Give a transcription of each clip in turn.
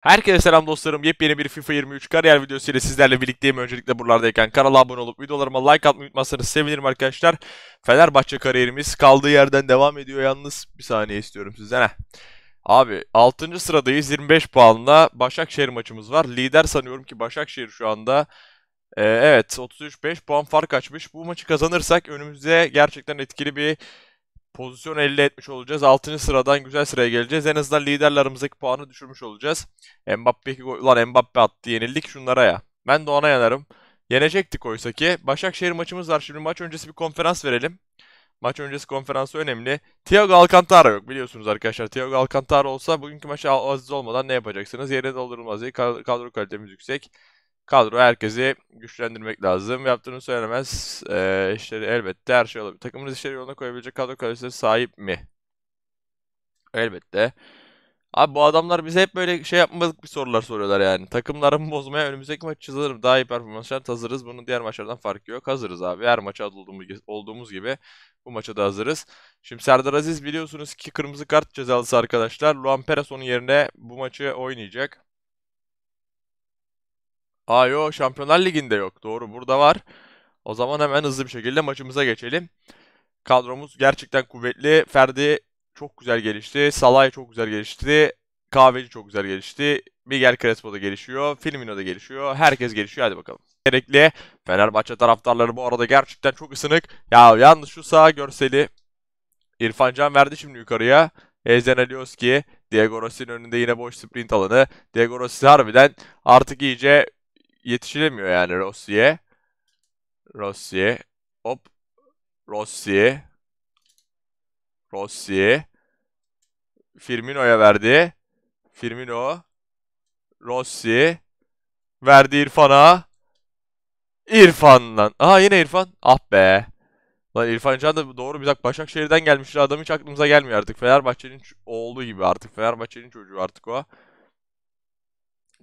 Herkese selam dostlarım. Yepyeni bir FIFA 23 kariyer videosu ile sizlerle birlikteyim. Öncelikle buralardayken kanala abone olup videolarıma like atmayı unutmazsanız sevinirim arkadaşlar. Fenerbahçe kariyerimiz kaldığı yerden devam ediyor yalnız. Bir saniye istiyorum sizden. Heh. Abi 6. sıradayız 25 puanla. Başakşehir maçımız var. Lider sanıyorum ki Başakşehir şu anda. Ee, evet 33-5 puan fark açmış. Bu maçı kazanırsak önümüzde gerçekten etkili bir pozisyon elde etmiş olacağız. 6. sıradan güzel sıraya geleceğiz. En azından liderlerimizdeki puanı düşürmüş olacağız. Mbappe, ulan Mbappe attı yenildik şunlara ya. Ben de ona yanarım. Yenecektik oysa ki. Başakşehir maçımız var. Şimdi maç öncesi bir konferans verelim. Maç öncesi konferansı önemli. Thiago Alcantara yok biliyorsunuz arkadaşlar. Thiago Alcantara olsa bugünkü maçı aziz olmadan ne yapacaksınız? Yere doldurulmaz diye kadro kalitemiz yüksek kadro herkesi güçlendirmek lazım. Yaptığını söylemez. Ee, işleri elbette her şey olabilir. Takımınız işleri yoluna koyabilecek kadro kalitesine sahip mi? Elbette. Abi bu adamlar bize hep böyle şey yapmadık bir sorular soruyorlar yani. Takımlarımı bozmaya önümüzdeki maç hazırım. Daha iyi performanslar hazırız. Bunun diğer maçlardan farkı yok. Hazırız abi. Her maça olduğumuz, olduğumuz gibi bu maça da hazırız. Şimdi Serdar Aziz biliyorsunuz ki kırmızı kart cezalısı arkadaşlar. Luan Perez onun yerine bu maçı oynayacak. Aa yo Şampiyonlar Ligi'nde yok. Doğru burada var. O zaman hemen hızlı bir şekilde maçımıza geçelim. Kadromuz gerçekten kuvvetli. Ferdi çok güzel gelişti. Salay çok güzel gelişti. Kahveci çok güzel gelişti. Miguel Crespo da gelişiyor. Firmino da gelişiyor. Herkes gelişiyor. Hadi bakalım. Gerekli. Fenerbahçe taraftarları bu arada gerçekten çok ısınık. Ya yalnız şu sağ görseli. İrfan Can verdi şimdi yukarıya. Ezen Alioski. Diego Rossi'nin önünde yine boş sprint alanı. Diego Rossi harbiden artık iyice yetişilemiyor yani Rossi'ye. Rossi'ye. Hop. Rossi'ye. Rossi'ye. Firmino'ya verdi. Firmino. Rossi. Verdi İrfan'a. İrfan'dan. Aha yine İrfan. Ah be. Lan İrfan Can da doğru bir dakika Başakşehir'den gelmiş. Adam hiç aklımıza gelmiyor artık. Fenerbahçe'nin oğlu gibi artık. Fenerbahçe'nin çocuğu artık o.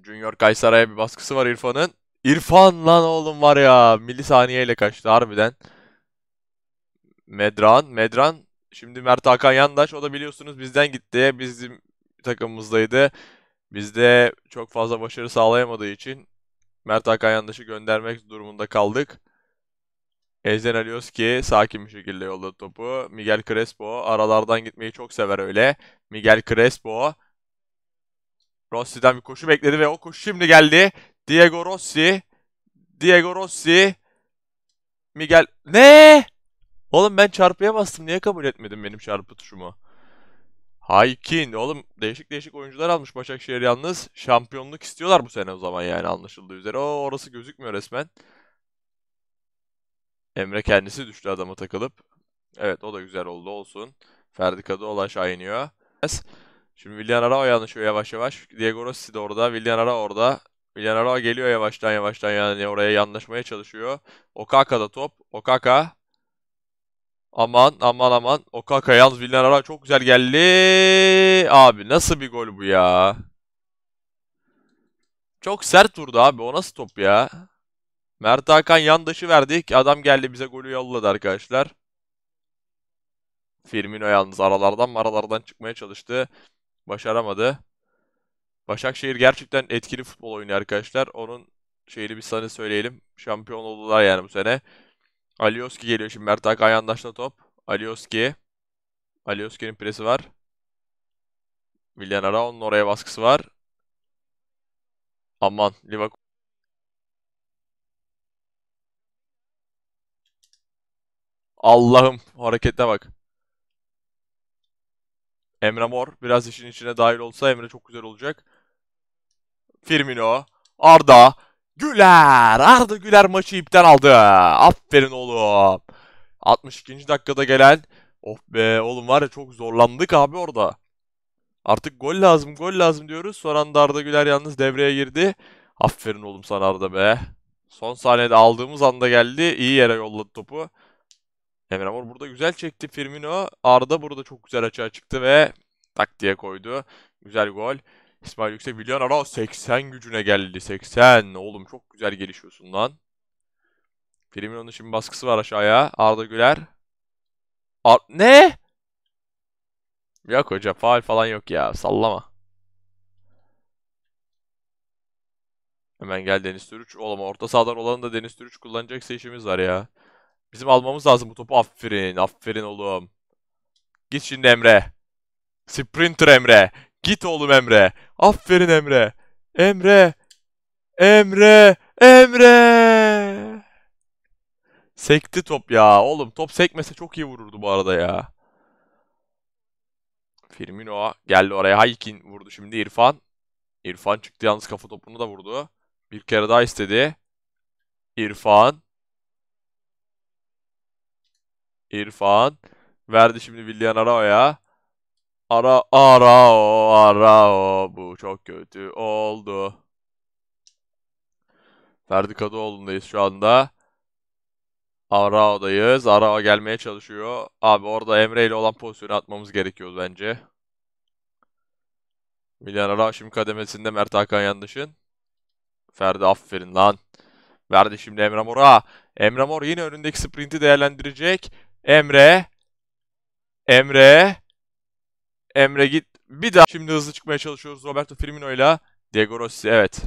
Junior Kaysaray'a bir baskısı var İrfan'ın. İrfan lan oğlum var ya. Milli Milisaniyeyle kaçtı harbiden. Medran. Medran. Şimdi Mert Hakan Yandaş. O da biliyorsunuz bizden gitti. Bizim takımımızdaydı. Bizde çok fazla başarı sağlayamadığı için Mert Hakan Yandaş'ı göndermek durumunda kaldık. Ezden Alioski sakin bir şekilde yolladı topu. Miguel Crespo aralardan gitmeyi çok sever öyle. Miguel Crespo Rossi'den bir koşu bekledi ve o koşu şimdi geldi. Diego Rossi. Diego Rossi. Miguel. Ne? Oğlum ben çarpıya bastım. Niye kabul etmedin benim çarpı tuşumu? Haykin. Oğlum değişik değişik oyuncular almış Başakşehir yalnız. Şampiyonluk istiyorlar bu sene o zaman yani anlaşıldığı üzere. O orası gözükmüyor resmen. Emre kendisi düştü adama takılıp. Evet o da güzel oldu olsun. Ferdi Kadıoğlan şahiniyor. Şimdi Villan Arao yanlışıyor yavaş yavaş. Diego Rossi de orada. Villan Arao orada. Villan Arao geliyor yavaştan yavaştan yani oraya yanlaşmaya çalışıyor. Okaka da top. Okaka. Aman aman aman. Okaka yalnız Villan Arao çok güzel geldi. Abi nasıl bir gol bu ya? Çok sert vurdu abi. O nasıl top ya? Mert Hakan dışı verdik. Adam geldi bize golü yolladı arkadaşlar. Firmino yalnız aralardan maralardan çıkmaya çalıştı. Başaramadı. Başakşehir gerçekten etkili futbol oynuyor arkadaşlar. Onun şeyini bir sana söyleyelim. Şampiyon oldular yani bu sene. Alioski geliyor şimdi. Mert Hakan yandaşla top. Alioski. Alioski'nin presi var. Villan Araon'un oraya baskısı var. Aman Liverpool. Allah'ım harekete bak. Emre Mor biraz işin içine dahil olsa Emre çok güzel olacak. Firmino, Arda, Güler. Arda Güler maçı ipten aldı. Aferin oğlum. 62. dakikada gelen. Of oh be oğlum var ya çok zorlandık abi orada. Artık gol lazım gol lazım diyoruz. Son anda Arda Güler yalnız devreye girdi. Aferin oğlum sana Arda be. Son saniyede aldığımız anda geldi. İyi yere yolladı topu. Emre Mor burada güzel çekti Firmino. Arda burada çok güzel açığa çıktı ve tak diye koydu. Güzel gol. İsmail Yüksek Villan Ara 80 gücüne geldi. 80. Oğlum çok güzel gelişiyorsun lan. Firmino'nun şimdi baskısı var aşağıya. Arda Güler. Ar ne? Yok hoca faal falan yok ya. Sallama. Hemen gel Deniz Türüç. Oğlum orta sahadan olanı da Deniz Türüç kullanacaksa işimiz var ya. Bizim almamız lazım bu topu. Aferin. Aferin oğlum. Git şimdi Emre. Sprinter Emre. Git oğlum Emre. Aferin Emre. Emre. Emre. Emre. Sekti top ya. Oğlum top sekmese çok iyi vururdu bu arada ya. Firmino geldi oraya. Haykin vurdu şimdi İrfan. İrfan çıktı yalnız kafa topunu da vurdu. Bir kere daha istedi. İrfan. İrfan. Verdi şimdi Villian Arao'ya. Ara Arao Arao bu çok kötü oldu. Ferdi Kadıoğlu'ndayız şu anda. Arao'dayız. Arao gelmeye çalışıyor. Abi orada Emre ile olan pozisyonu atmamız gerekiyor bence. Milan Arao şimdi kademesinde Mert Hakan Yandaş'ın. Ferdi aferin lan. Verdi şimdi Emre Mor'a. Emre Mor yine önündeki sprinti değerlendirecek. Emre. Emre. Emre git. Bir daha şimdi hızlı çıkmaya çalışıyoruz Roberto Firmino ile Diego Rossi. Evet.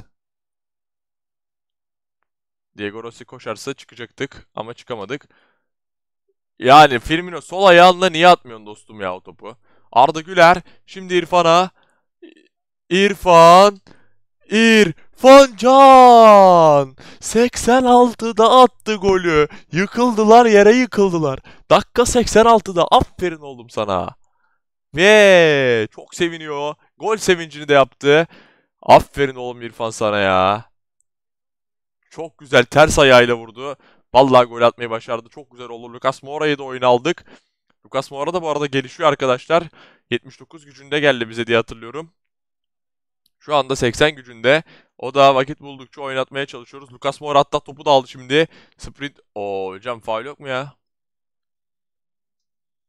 Diego Rossi koşarsa çıkacaktık ama çıkamadık. Yani Firmino sol ayağınla niye atmıyorsun dostum ya o topu? Arda Güler şimdi İrfan'a. İrfan. İrfan Can 86'da attı golü. Yıkıldılar yere yıkıldılar. Dakika 86'da aferin oğlum sana. Ve çok seviniyor. Gol sevincini de yaptı. Aferin oğlum İrfan sana ya. Çok güzel ters ayağıyla vurdu. Vallahi gol atmayı başardı. Çok güzel oldu. Lucas Moura'yı da oyuna aldık. Lucas Moura da bu arada gelişiyor arkadaşlar. 79 gücünde geldi bize diye hatırlıyorum. Şu anda 80 gücünde. O da vakit buldukça oynatmaya çalışıyoruz. Lucas Moura hatta topu da aldı şimdi. Sprint. o hocam faul yok mu ya?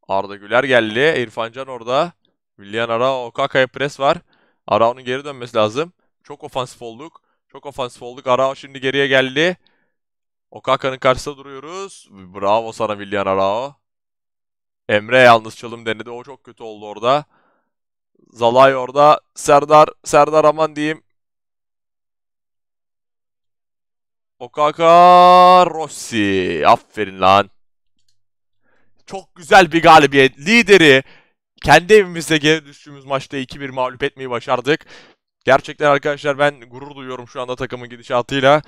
Arda Güler geldi. İrfan Can orada. Willian Arao. Kaka'ya pres var. Arao'nun geri dönmesi lazım. Çok ofansif olduk. Çok ofansif olduk. Arao şimdi geriye geldi. Okaka'nın karşısında duruyoruz. Bravo sana William Arao. Emre yalnız çalım denedi. O çok kötü oldu orada. Zalay orada. Serdar, Serdar aman diyeyim. Okaka Rossi. Aferin lan. Çok güzel bir galibiyet. Lideri kendi evimizde geri düştüğümüz maçta 2-1 mağlup etmeyi başardık. Gerçekten arkadaşlar ben gurur duyuyorum şu anda takımın gidişatıyla.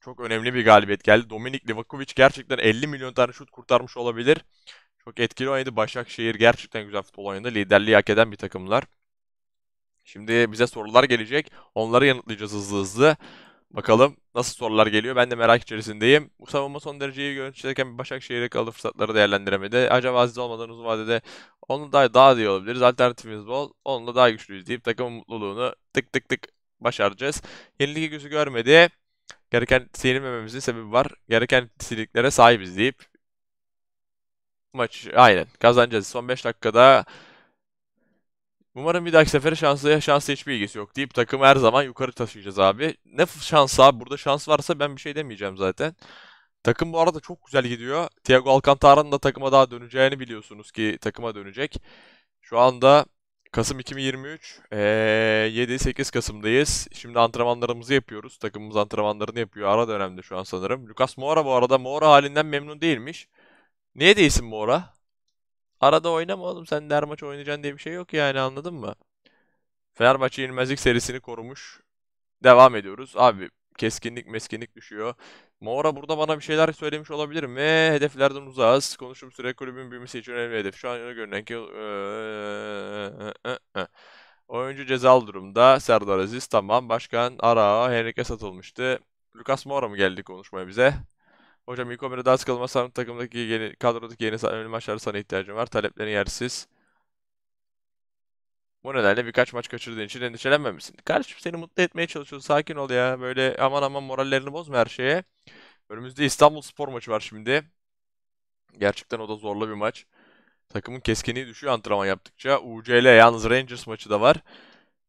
Çok önemli bir galibiyet geldi. Dominik Livakovic gerçekten 50 milyon tane şut kurtarmış olabilir. Çok etkili oynadı. Başakşehir gerçekten güzel futbol oynadı. Liderliği hak eden bir takımlar. Şimdi bize sorular gelecek. Onları yanıtlayacağız hızlı hızlı. Bakalım nasıl sorular geliyor. Ben de merak içerisindeyim. Bu savunma son derece iyi görüntülerken Başakşehir'e kalır fırsatları değerlendiremedi. Acaba Aziz olmadan uzun vadede onu daha, daha iyi olabiliriz. Alternatifimiz bol. Onunla daha güçlüyüz deyip takımın mutluluğunu tık tık tık başaracağız. Yenilgi gözü görmedi. Gereken sevinmememizin sebebi var. Gereken niteliklere sahibiz deyip maç aynen kazanacağız. Son 5 dakikada Umarım bir dahaki sefere şanslıya şansla hiçbir ilgisi yok deyip takımı her zaman yukarı taşıyacağız abi. Ne şans abi burada şans varsa ben bir şey demeyeceğim zaten. Takım bu arada çok güzel gidiyor. Thiago Alcantara'nın da takıma daha döneceğini biliyorsunuz ki takıma dönecek. Şu anda Kasım 2023 ee, 7-8 Kasım'dayız. Şimdi antrenmanlarımızı yapıyoruz. Takımımız antrenmanlarını yapıyor. Ara dönemde şu an sanırım. Lucas Moura bu arada Moura halinden memnun değilmiş. Niye değilsin bu ora? Arada oynama oğlum sen de her maç oynayacaksın diye bir şey yok yani anladın mı? Fenerbahçe yenilmezlik serisini korumuş. Devam ediyoruz. Abi keskinlik meskinlik düşüyor. Mora burada bana bir şeyler söylemiş olabilir mi? Hedeflerden uzağız. Konuşum süre kulübün büyümesi için önemli hedef. Şu an öyle görünen ki... Oyuncu cezalı durumda. Serdar Aziz tamam. Başkan Ara Henrique satılmıştı. Lucas Moura mı geldi konuşmaya bize? Hocam ilk 11'e daha sıkılmasam takımdaki yeni, kadrodaki yeni önemli maçlarda sana ihtiyacım var. Taleplerin yersiz. Bu nedenle birkaç maç kaçırdığın için endişelenmemişsin. Kardeşim seni mutlu etmeye çalışıyoruz. Sakin ol ya. Böyle aman aman morallerini bozma her şeye. Önümüzde İstanbul Spor maçı var şimdi. Gerçekten o da zorlu bir maç. Takımın keskinliği düşüyor antrenman yaptıkça. UCL yalnız Rangers maçı da var.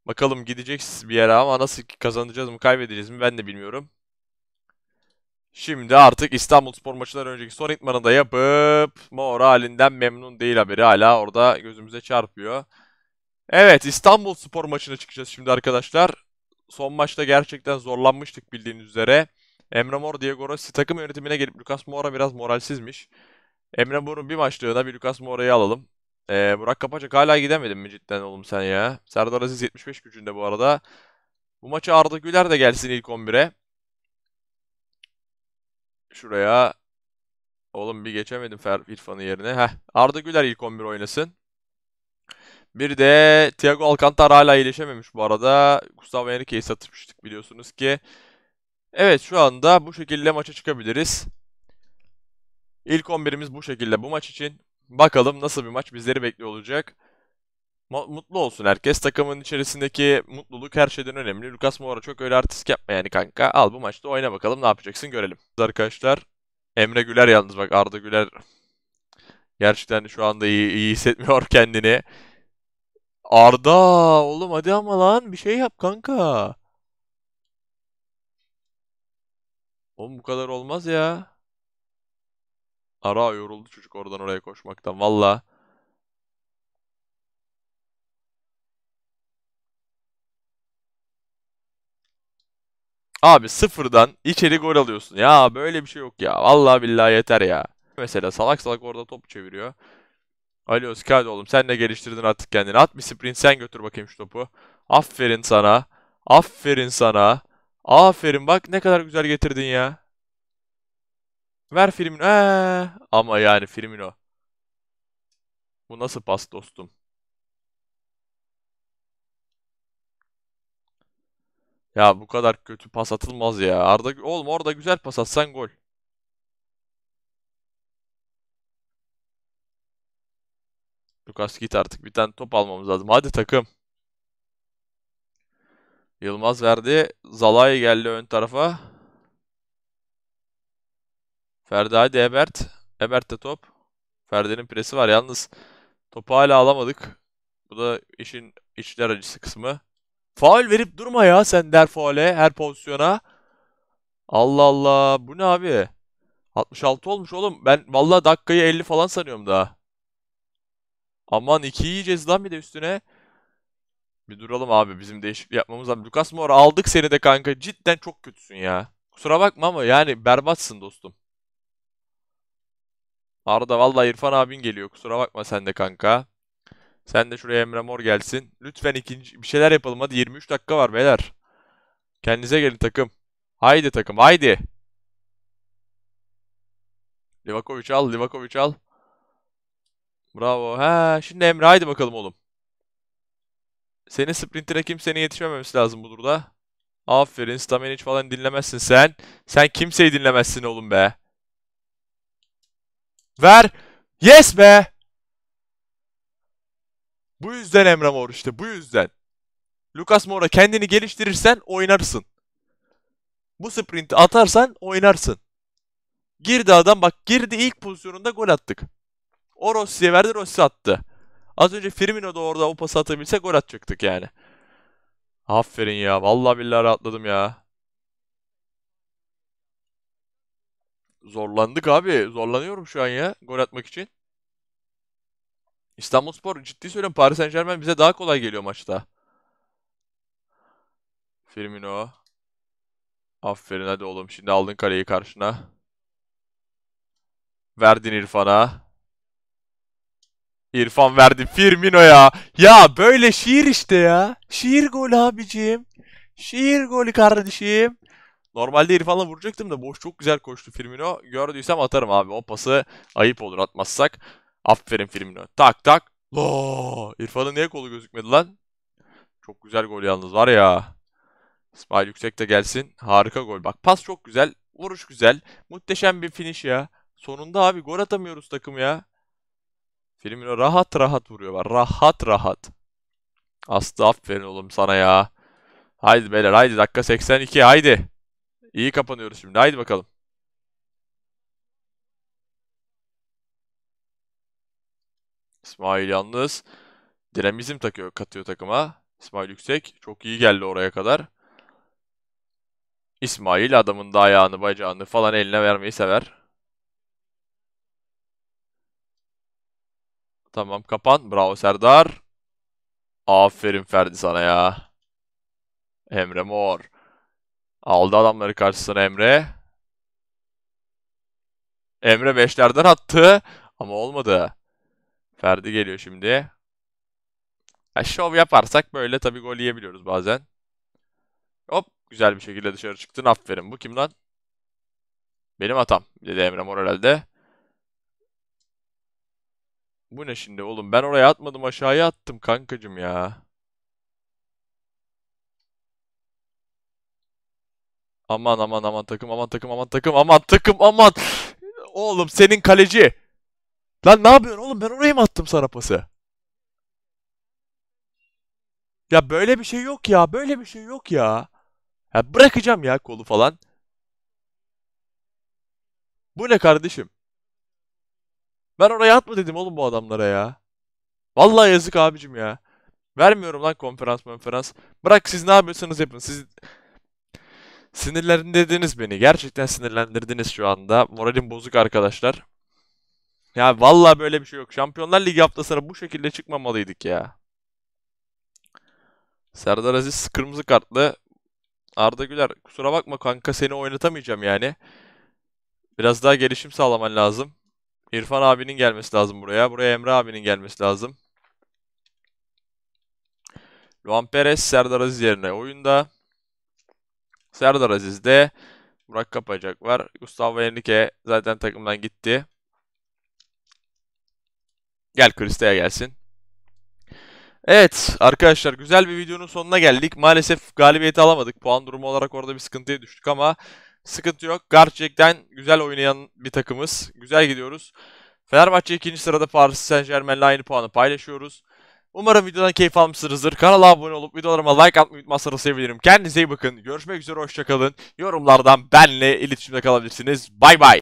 Bakalım gidecek bir yere ama nasıl kazanacağız mı kaybedeceğiz mi ben de bilmiyorum. Şimdi artık İstanbul Spor maçından önceki son itmanında yapıp moralinden memnun değil haberi hala orada gözümüze çarpıyor. Evet İstanbul Spor maçına çıkacağız şimdi arkadaşlar. Son maçta gerçekten zorlanmıştık bildiğiniz üzere. Emre Mor, Diego Rossi takım yönetimine gelip Lucas Mora biraz moralsizmiş. Emre Mor'un bir maçlığına bir Lucas Moura'yı alalım. Ee, Burak Kapacak hala gidemedin mi cidden oğlum sen ya? Serdar Aziz 75 gücünde bu arada. Bu maça Arda Güler de gelsin ilk 11'e şuraya. Oğlum bir geçemedim Fer İrfan'ın yerine. Heh. Arda Güler ilk 11 oynasın. Bir de Thiago Alcantara hala iyileşememiş bu arada. Gustavo Henrique'yi satmıştık biliyorsunuz ki. Evet şu anda bu şekilde maça çıkabiliriz. İlk 11'imiz bu şekilde bu maç için. Bakalım nasıl bir maç bizleri bekliyor olacak mutlu olsun herkes. Takımın içerisindeki mutluluk her şeyden önemli. Lucas Moura çok öyle artist yapma yani kanka. Al bu maçta oyna bakalım ne yapacaksın görelim. Arkadaşlar Emre Güler yalnız bak Arda Güler gerçekten şu anda iyi, iyi hissetmiyor kendini. Arda oğlum hadi ama lan bir şey yap kanka. Oğlum bu kadar olmaz ya. Ara yoruldu çocuk oradan oraya koşmaktan valla. Abi sıfırdan içeri gol alıyorsun. Ya böyle bir şey yok ya. Vallahi billahi yeter ya. Mesela salak salak orada top çeviriyor. Ali Özkay oğlum sen de geliştirdin artık kendini. At bir sprint sen götür bakayım şu topu. Aferin sana. Aferin sana. Aferin bak ne kadar güzel getirdin ya. Ver filmin. Ee, ama yani filmin o. Bu nasıl pas dostum? Ya bu kadar kötü pas atılmaz ya. Arda oğlum orada güzel pas atsan gol. Lucas git artık bir tane top almamız lazım. Hadi takım. Yılmaz verdi. Zalay geldi ön tarafa. Ferdi hadi Ebert. Ebert de top. Ferdi'nin presi var. Yalnız topu hala alamadık. Bu da işin içler acısı kısmı. Faul verip durma ya sen der faule her pozisyona. Allah Allah bu ne abi? 66 olmuş oğlum. Ben vallahi dakikayı 50 falan sanıyorum daha. Aman iki yiyeceğiz lan bir de üstüne. Bir duralım abi bizim değişiklik yapmamız lazım. Lucas Moura aldık seni de kanka. Cidden çok kötüsün ya. Kusura bakma ama yani berbatsın dostum. arada vallahi İrfan abin geliyor. Kusura bakma sen de kanka. Sen de şuraya Emre Mor gelsin. Lütfen ikinci bir şeyler yapalım. Hadi 23 dakika var beyler. Kendinize gelin takım. Haydi takım haydi. Livakovic al Livakovic al. Bravo. Ha, şimdi Emre haydi bakalım oğlum. Senin sprintine kimsenin yetişmemesi lazım bu durda. Aferin Stamina hiç falan dinlemezsin sen. Sen kimseyi dinlemezsin oğlum be. Ver. Yes be. Bu yüzden Emre Mor işte bu yüzden. Lucas Moura kendini geliştirirsen oynarsın. Bu sprinti atarsan oynarsın. Girdi adam bak girdi ilk pozisyonunda gol attık. O Rossi'ye verdi Rossi attı. Az önce Firmino da orada o pası atabilse gol atacaktık yani. Aferin ya. Vallahi billahi rahatladım ya. Zorlandık abi. Zorlanıyorum şu an ya gol atmak için. İstanbulspor ciddi söylüyorum Paris Saint Germain bize daha kolay geliyor maçta. Firmino. Aferin hadi oğlum. Şimdi aldın kaleyi karşına. Verdin İrfan'a. İrfan verdi Firmino'ya. Ya böyle şiir işte ya. Şiir golü abicim. Şiir golü kardeşim. Normalde İrfan'la vuracaktım da boş çok güzel koştu Firmino. Gördüysem atarım abi. O pası ayıp olur atmazsak. Aferin Firmino. Tak tak. Oo, İrfan'ın niye kolu gözükmedi lan? Çok güzel gol yalnız var ya. İsmail Yüksek de gelsin. Harika gol. Bak pas çok güzel. Vuruş güzel. Muhteşem bir finish ya. Sonunda abi gol atamıyoruz takım ya. Firmino rahat rahat vuruyor var. Rahat rahat. Aslı aferin oğlum sana ya. Haydi beyler haydi dakika 82 haydi. İyi kapanıyoruz şimdi haydi bakalım. İsmail yalnız dinamizm takıyor, katıyor takıma. İsmail Yüksek çok iyi geldi oraya kadar. İsmail adamın da ayağını, bacağını falan eline vermeyi sever. Tamam kapan. Bravo Serdar. Aferin Ferdi sana ya. Emre Mor. Aldı adamları karşısına Emre. Emre beşlerden attı. Ama olmadı. Ferdi geliyor şimdi. Ya şov yaparsak böyle tabii gol yiyebiliyoruz bazen. Hop güzel bir şekilde dışarı çıktın. Aferin. Bu kim lan? Benim hatam dedi Emre Mor herhalde. Bu ne şimdi oğlum? Ben oraya atmadım aşağıya attım kankacım ya. Aman aman aman takım aman takım aman takım aman takım aman. Oğlum senin kaleci. Lan ne yapıyorsun oğlum ben oraya mı attım sana pası? Ya böyle bir şey yok ya. Böyle bir şey yok ya. Ya bırakacağım ya kolu falan. Bu ne kardeşim? Ben oraya atma dedim oğlum bu adamlara ya. Vallahi yazık abicim ya. Vermiyorum lan konferans konferans. Bırak siz ne yapıyorsanız yapın. Siz sinirlendirdiniz beni. Gerçekten sinirlendirdiniz şu anda. Moralim bozuk arkadaşlar. Ya valla böyle bir şey yok. Şampiyonlar Ligi haftasına bu şekilde çıkmamalıydık ya. Serdar Aziz kırmızı kartlı. Arda Güler kusura bakma kanka seni oynatamayacağım yani. Biraz daha gelişim sağlaman lazım. İrfan abinin gelmesi lazım buraya. Buraya Emre abinin gelmesi lazım. Luan Perez Serdar Aziz yerine oyunda. Serdar Aziz de. Burak Kapacak var. Gustavo Henrique zaten takımdan gitti. Gel Krista'ya gelsin. Evet arkadaşlar güzel bir videonun sonuna geldik. Maalesef galibiyeti alamadık. Puan durumu olarak orada bir sıkıntıya düştük ama sıkıntı yok. Gerçekten güzel oynayan bir takımız. Güzel gidiyoruz. Fenerbahçe ikinci sırada Paris Saint Germain'le aynı puanı paylaşıyoruz. Umarım videodan keyif almışsınızdır. Kanala abone olup videolarıma like atmayı unutmazsanız sevinirim. Kendinize iyi bakın. Görüşmek üzere hoşçakalın. Yorumlardan benle iletişimde kalabilirsiniz. Bay bay.